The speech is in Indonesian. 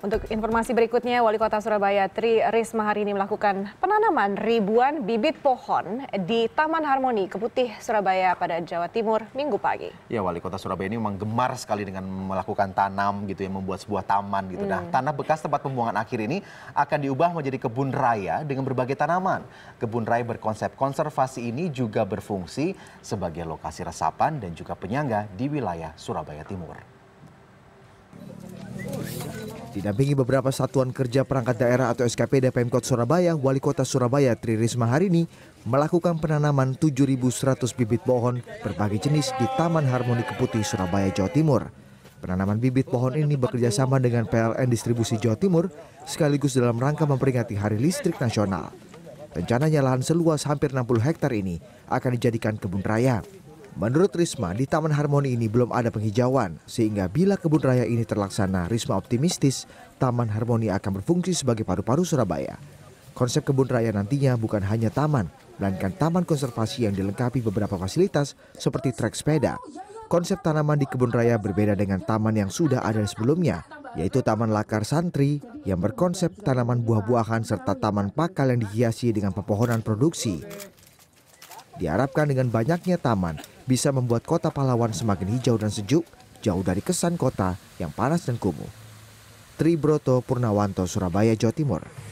Untuk informasi berikutnya, Wali Kota Surabaya Tri Risma hari ini melakukan penanaman ribuan bibit pohon di Taman Harmoni Keputih Surabaya pada Jawa Timur Minggu pagi. Ya, Wali Kota Surabaya ini memang gemar sekali dengan melakukan tanam gitu ya, membuat sebuah taman gitu. Nah, hmm. Nah, tanah bekas tempat pembuangan akhir ini akan diubah menjadi kebun raya dengan berbagai tanaman. Kebun raya berkonsep konservasi ini juga berfungsi sebagai lokasi resapan dan juga penyangga di wilayah Surabaya Timur. Didampingi beberapa satuan kerja perangkat daerah atau SKPD Pemkot Surabaya, Wali Kota Surabaya Tri Risma hari ini melakukan penanaman 7.100 bibit pohon berbagai jenis di Taman Harmoni Keputi, Surabaya, Jawa Timur. Penanaman bibit pohon ini bekerjasama dengan PLN Distribusi Jawa Timur sekaligus dalam rangka memperingati Hari Listrik Nasional. Rencananya lahan seluas hampir 60 hektar ini akan dijadikan kebun raya. Menurut Risma, di Taman Harmoni ini belum ada penghijauan, sehingga bila kebun raya ini terlaksana, Risma optimistis Taman Harmoni akan berfungsi sebagai paru-paru Surabaya. Konsep kebun raya nantinya bukan hanya taman, melainkan taman konservasi yang dilengkapi beberapa fasilitas seperti trek sepeda. Konsep tanaman di kebun raya berbeda dengan taman yang sudah ada sebelumnya, yaitu Taman Lakar Santri yang berkonsep tanaman buah-buahan serta taman pakal yang dihiasi dengan pepohonan produksi. Diharapkan dengan banyaknya taman, bisa membuat kota Pahlawan semakin hijau dan sejuk, jauh dari kesan kota yang panas dan kumuh. Tribroto Purnawanto, Surabaya, Jawa Timur.